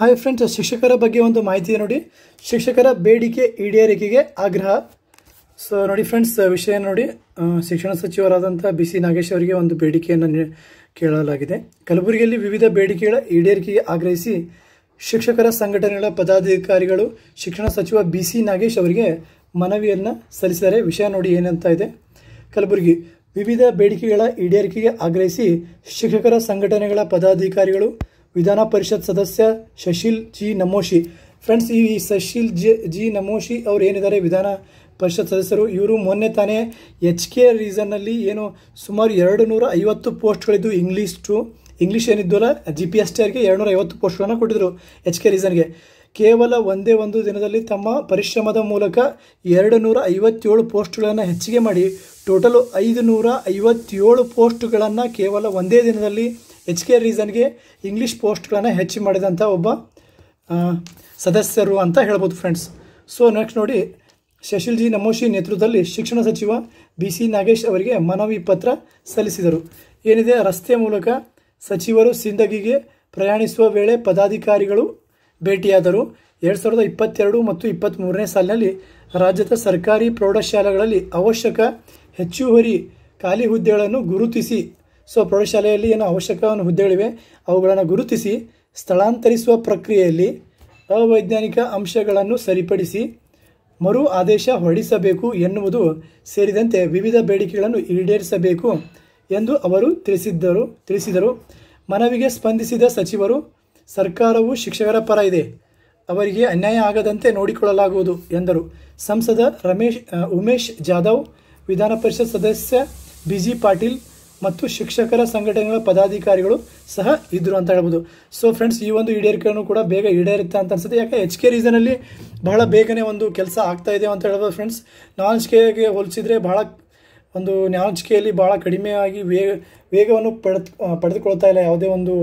hi friends ಶಿಕ್ಷಕರ ಬಗ್ಗೆ ಒಂದು ಮಾಹಿತಿ ನೋಡಿ ಶಿಕ್ಷಕರ ಬೇಡಿಕೆ ಈಡೇರಿಕೆಗೆ ಆಗ್ರಹ ಸೊ ನೋಡಿ ಫ್ರೆಂಡ್ಸ್ ವಿಷಯ ನೋಡಿ ಶಿಕ್ಷಣ ಸಚಿವರಾದಂಥ ಬಿ ಸಿ ನಾಗೇಶ್ ಅವರಿಗೆ ಒಂದು ಬೇಡಿಕೆಯನ್ನು ಕೇಳಲಾಗಿದೆ ಕಲಬುರಗಿಯಲ್ಲಿ ವಿವಿಧ ಬೇಡಿಕೆಗಳ ಈಡೇರಿಕೆಗೆ ಆಗ್ರಹಿಸಿ ಶಿಕ್ಷಕರ ಸಂಘಟನೆಗಳ ಪದಾಧಿಕಾರಿಗಳು ಶಿಕ್ಷಣ ಸಚಿವ ಬಿ ಸಿ ನಾಗೇಶ್ ಅವರಿಗೆ ಮನವಿಯನ್ನು ಸಲ್ಲಿಸಿದ್ದಾರೆ ವಿಷಯ ನೋಡಿ ಏನಂತ ಇದೆ ಕಲಬುರಗಿ ವಿವಿಧ ಬೇಡಿಕೆಗಳ ಈಡೇರಿಕೆಗೆ ಆಗ್ರಹಿಸಿ ಶಿಕ್ಷಕರ ಸಂಘಟನೆಗಳ ಪದಾಧಿಕಾರಿಗಳು ವಿಧಾನ ಪರಿಷತ್ ಸದಸ್ಯ ಶಶಿಲ್ ಜಿ ನಮೋಶಿ ಫ್ರೆಂಡ್ಸ್ ಈ ಶಶಿಲ್ ಜಿ ಜಿ ನಮೋಶಿ ಅವರು ಏನಿದ್ದಾರೆ ವಿಧಾನ ಪರಿಷತ್ ಸದಸ್ಯರು ಇವರು ಮೊನ್ನೆ ತಾನೇ ಎಚ್ ಕೆ ರೀಸನ್ನಲ್ಲಿ ಏನು ಸುಮಾರು ಎರಡು ನೂರ ಐವತ್ತು ಪೋಸ್ಟ್ಗಳಿದ್ದು ಇಂಗ್ಲೀಷ್ ಟು ಇಂಗ್ಲೀಷ್ ಏನಿದ್ದಲ್ಲ ಜಿ ಪಿ ಎಸ್ ಟಿ ಎರಡು ನೂರ ಐವತ್ತು ಪೋಸ್ಟ್ಗಳನ್ನು ಕೊಟ್ಟಿದ್ದರು ಎಚ್ ಕೆ ರೀಸನ್ಗೆ ಕೇವಲ ಒಂದೇ ಒಂದು ದಿನದಲ್ಲಿ ತಮ್ಮ ಪರಿಶ್ರಮದ ಮೂಲಕ ಎರಡು ನೂರ ಐವತ್ತೇಳು ಪೋಸ್ಟ್ಗಳನ್ನು ಹೆಚ್ಚಿಗೆ ಮಾಡಿ ಟೋಟಲು ಐದು ನೂರ ಐವತ್ತೇಳು ಪೋಸ್ಟ್ಗಳನ್ನು ಕೇವಲ ಒಂದೇ ದಿನದಲ್ಲಿ ಎಚ್ ಕೆ ರೀಸನ್ಗೆ ಇಂಗ್ಲೀಷ್ ಪೋಸ್ಟ್ಗಳನ್ನು ಹೆಚ್ಚು ಮಾಡಿದಂಥ ಒಬ್ಬ ಸದಸ್ಯರು ಅಂತ ಹೇಳ್ಬೋದು ಫ್ರೆಂಡ್ಸ್ ಸೊ ನೆಕ್ಸ್ಟ್ ನೋಡಿ ಶಶಿಲ್ಜಿ ನಮೋಶಿ ನೇತೃತ್ವದಲ್ಲಿ ಶಿಕ್ಷಣ ಸಚಿವ ಬಿ ಸಿ ನಾಗೇಶ್ ಅವರಿಗೆ ಮನವಿ ಪತ್ರ ಸಲ್ಲಿಸಿದರು ಏನಿದೆ ರಸ್ತೆ ಮೂಲಕ ಸಚಿವರು ಸಿಂದಗಿಗೆ ಪ್ರಯಾಣಿಸುವ ವೇಳೆ ಪದಾಧಿಕಾರಿಗಳು ಭೇಟಿಯಾದರು ಎರಡು ಸಾವಿರದ ಇಪ್ಪತ್ತೆರಡು ಮತ್ತು ಇಪ್ಪತ್ತ್ಮೂರನೇ ಸಾಲಿನಲ್ಲಿ ರಾಜ್ಯದ ಸರ್ಕಾರಿ ಪ್ರೌಢಶಾಲೆಗಳಲ್ಲಿ ಅವಶ್ಯಕ ಹೆಚ್ಚುವರಿ ಖಾಲಿ ಹುದ್ದೆಗಳನ್ನು ಗುರುತಿಸಿ ಸೊ ಪ್ರೌಢಶಾಲೆಯಲ್ಲಿ ಏನು ಅವಶ್ಯಕವನ್ನು ಹುದ್ದೆಗಳಿವೆ ಅವುಗಳನ್ನು ಗುರುತಿಸಿ ಸ್ಥಳಾಂತರಿಸುವ ಪ್ರಕ್ರಿಯೆಯಲ್ಲಿ ಅವೈಜ್ಞಾನಿಕ ಅಂಶಗಳನ್ನು ಸರಿಪಡಿಸಿ ಮರು ಆದೇಶ ಹೊರಡಿಸಬೇಕು ಎನ್ನುವುದು ಸೇರಿದಂತೆ ವಿವಿಧ ಬೇಡಿಕೆಗಳನ್ನು ಈಡೇರಿಸಬೇಕು ಎಂದು ಅವರು ತಿಳಿಸಿದ್ದರು ತಿಳಿಸಿದರು ಮನವಿಗೆ ಸ್ಪಂದಿಸಿದ ಸಚಿವರು ಸರ್ಕಾರವು ಶಿಕ್ಷಕರ ಪರ ಇದೆ ಅವರಿಗೆ ಅನ್ಯಾಯ ಆಗದಂತೆ ನೋಡಿಕೊಳ್ಳಲಾಗುವುದು ಎಂದರು ಸಂಸದ ರಮೇಶ್ ಉಮೇಶ್ ಜಾಧವ್ ವಿಧಾನ ಪರಿಷತ್ ಸದಸ್ಯ ಬಿ ಜಿ ಪಾಟೀಲ್ ಮತ್ತು ಶಿಕ್ಷಕರ ಸಂಘಟನೆಗಳ ಪದಾಧಿಕಾರಿಗಳು ಸಹ ಇದ್ದರು ಅಂತ ಹೇಳ್ಬೋದು ಸೊ ಫ್ರೆಂಡ್ಸ್ ಈ ಒಂದು ಈಡೇರಿಕೆಯನ್ನು ಕೂಡ ಬೇಗ ಈಡೇರುತ್ತೆ ಅಂತ ಅನ್ಸುತ್ತೆ ಯಾಕೆ ಎಚ್ ಕೆ ರೀಸನಲ್ಲಿ ಬಹಳ ಬೇಗನೆ ಒಂದು ಕೆಲಸ ಆಗ್ತಾ ಇದೆ ಅಂತ ಹೇಳ್ಬೋದು ಫ್ರೆಂಡ್ಸ್ ನಾನ್ ಕೆಗೆ ಹೋಲಿಸಿದ್ರೆ ಬಹಳ ಒಂದು ನಾಚಿಕೆಯಲ್ಲಿ ಭಾಳ ಕಡಿಮೆಯಾಗಿ ವೇಗ ವೇಗವನ್ನು ಪಡೆದು ಪಡೆದುಕೊಳ್ತಾ ಇಲ್ಲ ಯಾವುದೇ ಒಂದು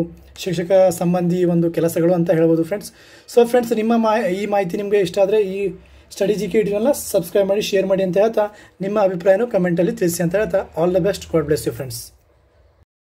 ಶಿಕ್ಷಕ ಸಂಬಂಧಿ ಒಂದು ಕೆಲಸಗಳು ಅಂತ ಹೇಳ್ಬೋದು ಫ್ರೆಂಡ್ಸ್ ಸೊ ಫ್ರೆಂಡ್ಸ್ ನಿಮ್ಮ ಮಾ ಈ ಮಾಹಿತಿ ನಿಮಗೆ ಇಷ್ಟ ಆದರೆ ಈ ಸ್ಟಡಿ ಜಿ ಕೆ ಸಬ್ಸ್ಕ್ರೈಬ್ ಮಾಡಿ ಶೇರ್ ಮಾಡಿ ಅಂತ ಹೇಳ್ತಾ ನಿಮ್ಮ ಅಭಿಪ್ರಾಯನೂ ಕಮೆಂಟಲ್ಲಿ ತಿಳಿಸಿ ಅಂತ ಹೇಳ್ತಾ all the best god bless you friends